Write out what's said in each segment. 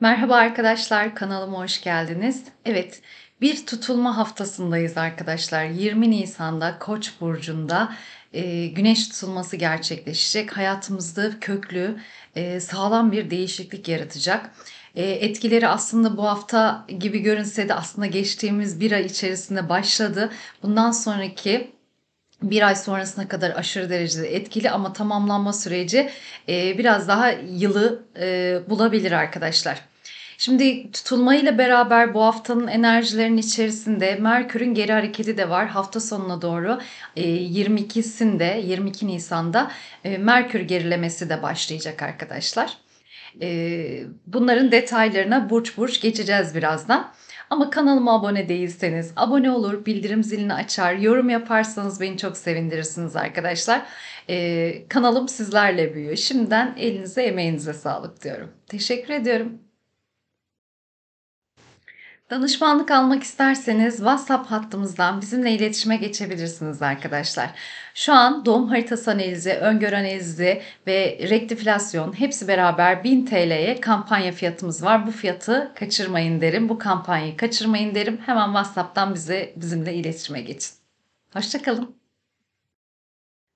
Merhaba arkadaşlar, kanalıma hoş geldiniz. Evet, bir tutulma haftasındayız arkadaşlar. 20 Nisan'da Koç burcunda e, güneş tutulması gerçekleşecek. Hayatımızda köklü, e, sağlam bir değişiklik yaratacak. E, etkileri aslında bu hafta gibi görünse de aslında geçtiğimiz bir ay içerisinde başladı. Bundan sonraki bir ay sonrasına kadar aşırı derecede etkili ama tamamlanma süreci e, biraz daha yılı e, bulabilir arkadaşlar. Şimdi tutulmayla beraber bu haftanın enerjilerinin içerisinde Merkür'ün geri hareketi de var. Hafta sonuna doğru 22'sinde ee, 22 Nisan'da e, Merkür gerilemesi de başlayacak arkadaşlar. Ee, bunların detaylarına burç burç geçeceğiz birazdan. Ama kanalıma abone değilseniz abone olur, bildirim zilini açar, yorum yaparsanız beni çok sevindirirsiniz arkadaşlar. Ee, kanalım sizlerle büyüyor. Şimdiden elinize emeğinize sağlık diyorum. Teşekkür ediyorum. Danışmanlık almak isterseniz WhatsApp hattımızdan bizimle iletişime geçebilirsiniz arkadaşlar. Şu an doğum haritası analizi, öngörü analizi ve rektiflasyon hepsi beraber 1000 TL'ye kampanya fiyatımız var. Bu fiyatı kaçırmayın derim, bu kampanyayı kaçırmayın derim. Hemen WhatsApp'tan bize bizimle iletişime geçin. Hoşçakalın.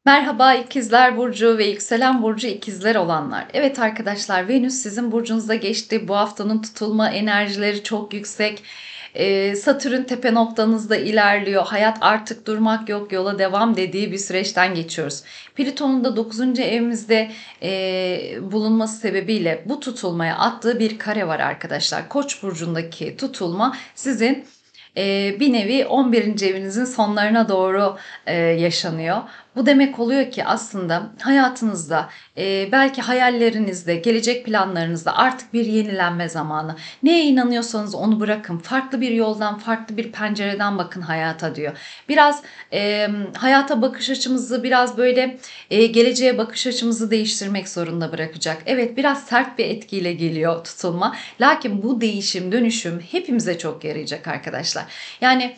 Merhaba ikizler burcu ve yükselen burcu ikizler olanlar. Evet arkadaşlar Venüs sizin burcunuzda geçti. Bu haftanın tutulma enerjileri çok yüksek. Ee, Satürn tepe noktanızda ilerliyor. Hayat artık durmak yok yola devam dediği bir süreçten geçiyoruz. Plüton'un da 9. evimizde e, bulunması sebebiyle bu tutulmaya attığı bir kare var arkadaşlar. Koç burcundaki tutulma sizin e, bir nevi 11. evinizin sonlarına doğru e, yaşanıyor. Bu demek oluyor ki aslında hayatınızda e, belki hayallerinizde, gelecek planlarınızda artık bir yenilenme zamanı. Neye inanıyorsanız onu bırakın. Farklı bir yoldan, farklı bir pencereden bakın hayata diyor. Biraz e, hayata bakış açımızı biraz böyle e, geleceğe bakış açımızı değiştirmek zorunda bırakacak. Evet biraz sert bir etkiyle geliyor tutulma. Lakin bu değişim, dönüşüm hepimize çok yarayacak arkadaşlar. Yani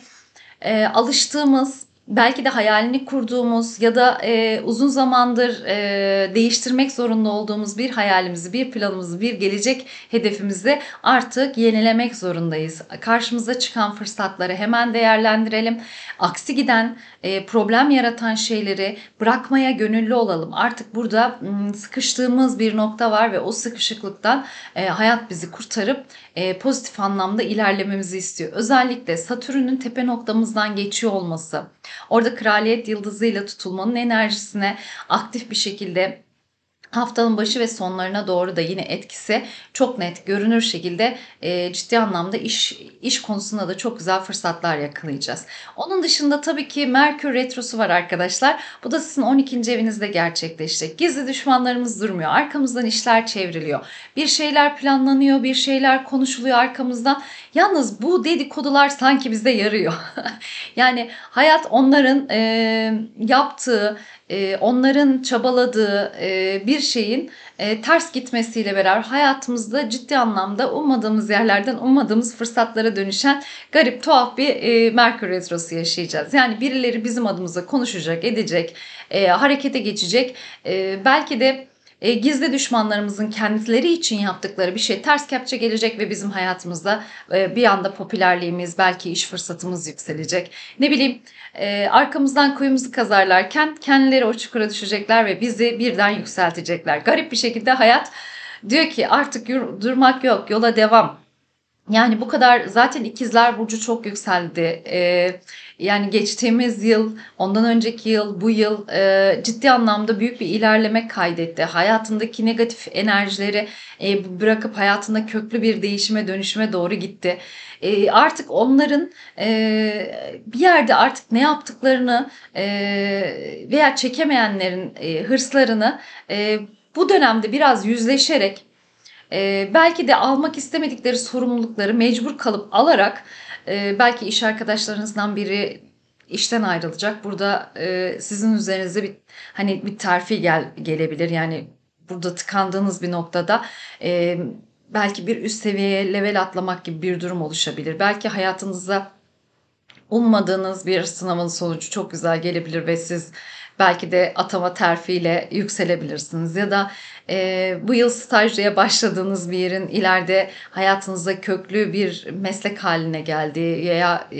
e, alıştığımız belki de hayalini kurduğumuz ya da e, uzun zamandır e, değiştirmek zorunda olduğumuz bir hayalimizi, bir planımızı, bir gelecek hedefimizi artık yenilemek zorundayız. Karşımıza çıkan fırsatları hemen değerlendirelim. Aksi giden, e, problem yaratan şeyleri bırakmaya gönüllü olalım. Artık burada m, sıkıştığımız bir nokta var ve o sıkışıklıktan e, hayat bizi kurtarıp e, pozitif anlamda ilerlememizi istiyor. Özellikle Satürn'ün tepe noktamızdan geçiyor olması Orada kraliyet yıldızıyla tutulmanın enerjisine aktif bir şekilde Haftanın başı ve sonlarına doğru da yine etkisi çok net görünür şekilde e, ciddi anlamda iş iş konusunda da çok güzel fırsatlar yakalayacağız. Onun dışında tabii ki Merkür Retrosu var arkadaşlar. Bu da sizin 12. evinizde gerçekleşecek. Gizli düşmanlarımız durmuyor. Arkamızdan işler çevriliyor. Bir şeyler planlanıyor, bir şeyler konuşuluyor arkamızdan. Yalnız bu dedikodular sanki bizde yarıyor. yani hayat onların e, yaptığı ee, onların çabaladığı e, bir şeyin e, ters gitmesiyle beraber hayatımızda ciddi anlamda ummadığımız yerlerden ummadığımız fırsatlara dönüşen garip tuhaf bir e, Merkür Retrosu yaşayacağız. Yani birileri bizim adımıza konuşacak, edecek, harekete geçecek. belki de e, gizli düşmanlarımızın kendileri için yaptıkları bir şey ters kepçe gelecek ve bizim hayatımızda e, bir anda popülerliğimiz belki iş fırsatımız yükselecek. Ne bileyim e, arkamızdan kuyumuzu kazarlarken kendileri o çukura düşecekler ve bizi birden yükseltecekler. Garip bir şekilde hayat diyor ki artık yürü, durmak yok yola devam yani bu kadar zaten ikizler burcu çok yükseldi. Ee, yani geçtiğimiz yıl, ondan önceki yıl, bu yıl e, ciddi anlamda büyük bir ilerleme kaydetti. Hayatındaki negatif enerjileri e, bırakıp hayatında köklü bir değişime, dönüşüme doğru gitti. E, artık onların e, bir yerde artık ne yaptıklarını e, veya çekemeyenlerin e, hırslarını e, bu dönemde biraz yüzleşerek e, belki de almak istemedikleri sorumlulukları mecbur kalıp alarak e, belki iş arkadaşlarınızdan biri işten ayrılacak. Burada e, sizin üzerinize bir hani bir terfi gel, gelebilir. Yani burada tıkandığınız bir noktada e, belki bir üst seviyeye level atlamak gibi bir durum oluşabilir. Belki hayatınızda ummadığınız bir sınavın sonucu çok güzel gelebilir ve siz belki de atama terfiyle yükselebilirsiniz. Ya da e, bu yıl stajyaya başladığınız bir yerin ileride hayatınızda köklü bir meslek haline geldiği veya e,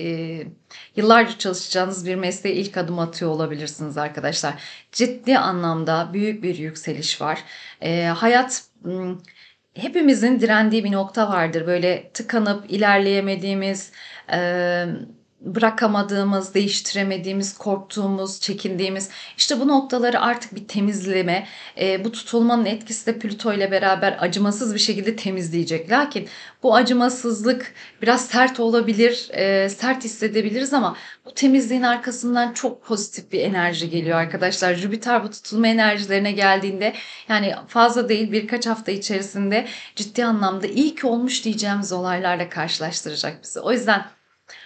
yıllarca çalışacağınız bir mesleğe ilk adım atıyor olabilirsiniz arkadaşlar. Ciddi anlamda büyük bir yükseliş var. E, hayat... hepimizin direndiği bir nokta vardır. Böyle tıkanıp ilerleyemediğimiz, e, bırakamadığımız, değiştiremediğimiz, korktuğumuz, çekindiğimiz işte bu noktaları artık bir temizleme, e, bu tutulmanın etkisi de Plüto ile beraber acımasız bir şekilde temizleyecek. Lakin bu acımasızlık biraz sert olabilir, e, sert hissedebiliriz ama bu temizliğin arkasından çok pozitif bir enerji geliyor arkadaşlar. Jüpiter bu tutulma enerjilerine geldiğinde yani fazla değil birkaç hafta içerisinde ciddi anlamda iyi ki olmuş diyeceğimiz olaylarla karşılaştıracak bizi. O yüzden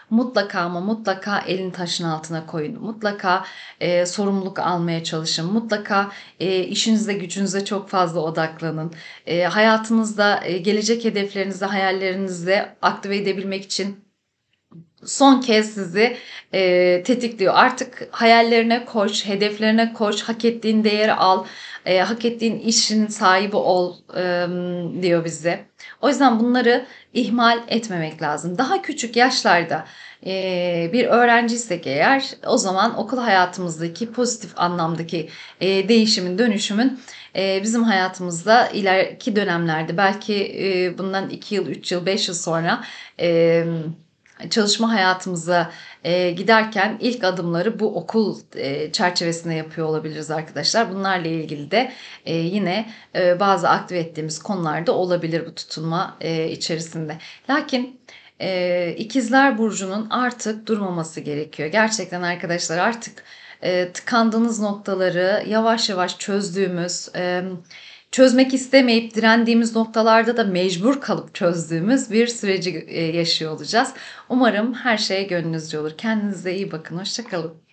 Mutlaka ama mutlaka elin taşın altına koyun. Mutlaka e, sorumluluk almaya çalışın. Mutlaka e, işinize gücünüze çok fazla odaklanın. E, hayatınızda e, gelecek hedeflerinizi, hayallerinizi aktive edebilmek için son kez sizi e, tetikliyor. Artık hayallerine koş, hedeflerine koş, hak ettiğin değeri al, e, hak ettiğin işin sahibi ol e, diyor bize. O yüzden bunları ihmal etmemek lazım. Daha küçük yaşlarda e, bir öğrenciysek eğer o zaman okul hayatımızdaki pozitif anlamdaki e, değişimin, dönüşümün e, bizim hayatımızda ileriki dönemlerde belki e, bundan 2 yıl, 3 yıl, 5 yıl sonra... E, çalışma hayatımıza e, giderken ilk adımları bu okul e, çerçevesinde yapıyor olabiliriz arkadaşlar. Bunlarla ilgili de e, yine bazı aktive ettiğimiz konularda olabilir bu tutunma içerisinde. Lakin ikizler burcunun artık durmaması gerekiyor. Gerçekten arkadaşlar artık e, tıkandığınız noktaları yavaş yavaş çözdüğümüz... E, çözmek istemeyip direndiğimiz noktalarda da mecbur kalıp çözdüğümüz bir süreci e, yaşıyor olacağız. Umarım her şey gönlünüzce olur. Kendinize iyi bakın. Hoşçakalın.